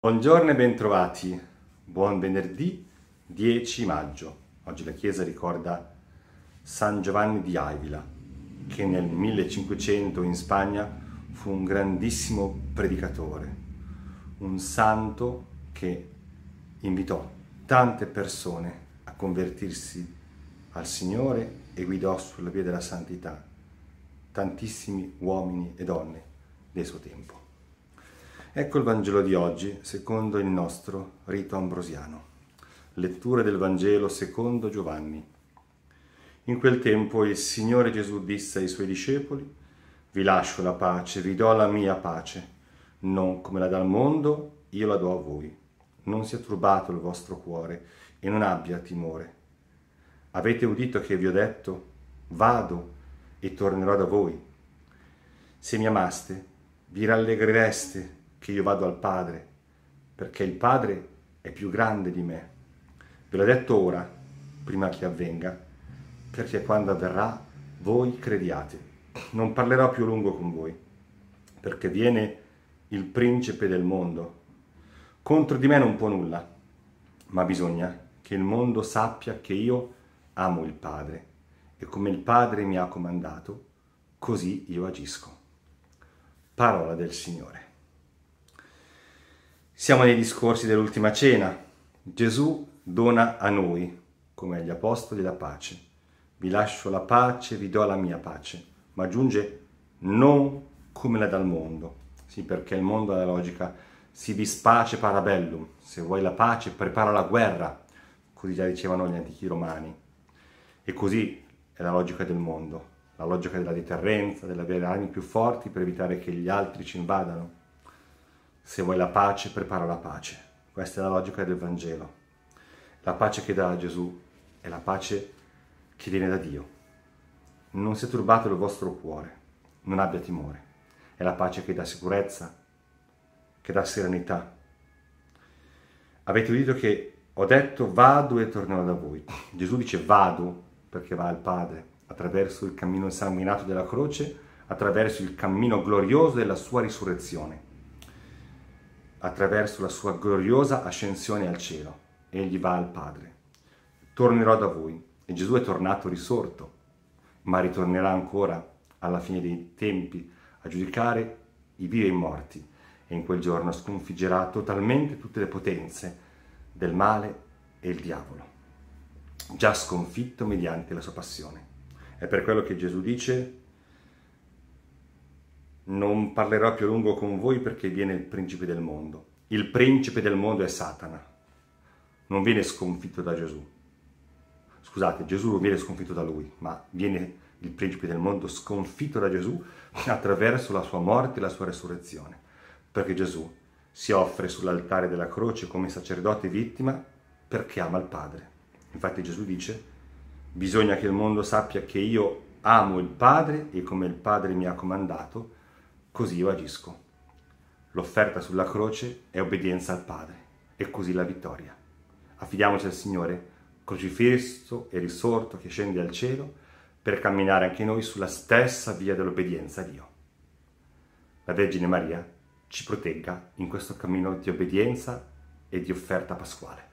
Buongiorno e bentrovati, buon venerdì 10 maggio. Oggi la Chiesa ricorda San Giovanni di Avila, che nel 1500 in Spagna fu un grandissimo predicatore, un santo che invitò tante persone a convertirsi al Signore e guidò sulla via della santità tantissimi uomini e donne del suo tempo. Ecco il Vangelo di oggi secondo il nostro rito ambrosiano. Lettura del Vangelo secondo Giovanni. In quel tempo il Signore Gesù disse ai suoi discepoli, vi lascio la pace, vi do la mia pace, non come la dà il mondo, io la do a voi. Non sia turbato il vostro cuore e non abbia timore. Avete udito che vi ho detto, vado e tornerò da voi. Se mi amaste, vi rallegrereste che io vado al Padre, perché il Padre è più grande di me. Ve l'ho detto ora, prima che avvenga, perché quando avverrà voi crediate. Non parlerò più a lungo con voi, perché viene il principe del mondo. Contro di me non può nulla, ma bisogna che il mondo sappia che io Amo il Padre e come il Padre mi ha comandato, così io agisco. Parola del Signore. Siamo nei discorsi dell'ultima cena. Gesù dona a noi, come agli apostoli, la pace. Vi lascio la pace, vi do la mia pace, ma aggiunge non come la dà il mondo. Sì, perché il mondo ha la logica si vis dispace parabellum, se vuoi la pace prepara la guerra, così già dicevano gli antichi romani. E così è la logica del mondo, la logica della deterrenza, dell'avere armi più forti per evitare che gli altri ci invadano. Se vuoi la pace, prepara la pace. Questa è la logica del Vangelo. La pace che dà Gesù è la pace che viene da Dio. Non si è turbato il vostro cuore, non abbia timore. È la pace che dà sicurezza, che dà serenità. Avete udito che ho detto vado e tornerò da voi. Gesù dice vado perché va al Padre attraverso il cammino insanguinato della croce, attraverso il cammino glorioso della sua risurrezione, attraverso la sua gloriosa ascensione al cielo. Egli va al Padre. Tornerò da voi. E Gesù è tornato risorto, ma ritornerà ancora alla fine dei tempi a giudicare i vivi e i morti. E in quel giorno sconfiggerà totalmente tutte le potenze del male e il diavolo già sconfitto mediante la sua passione. È per quello che Gesù dice, non parlerò più a lungo con voi perché viene il principe del mondo. Il principe del mondo è Satana, non viene sconfitto da Gesù. Scusate, Gesù non viene sconfitto da lui, ma viene il principe del mondo sconfitto da Gesù attraverso la sua morte e la sua resurrezione, perché Gesù si offre sull'altare della croce come sacerdote vittima perché ama il Padre. Infatti Gesù dice, bisogna che il mondo sappia che io amo il Padre e come il Padre mi ha comandato, così io agisco. L'offerta sulla croce è obbedienza al Padre e così la vittoria. Affidiamoci al Signore, crocifisso e risorto che scende al cielo, per camminare anche noi sulla stessa via dell'obbedienza a Dio. La Vergine Maria ci protegga in questo cammino di obbedienza e di offerta pasquale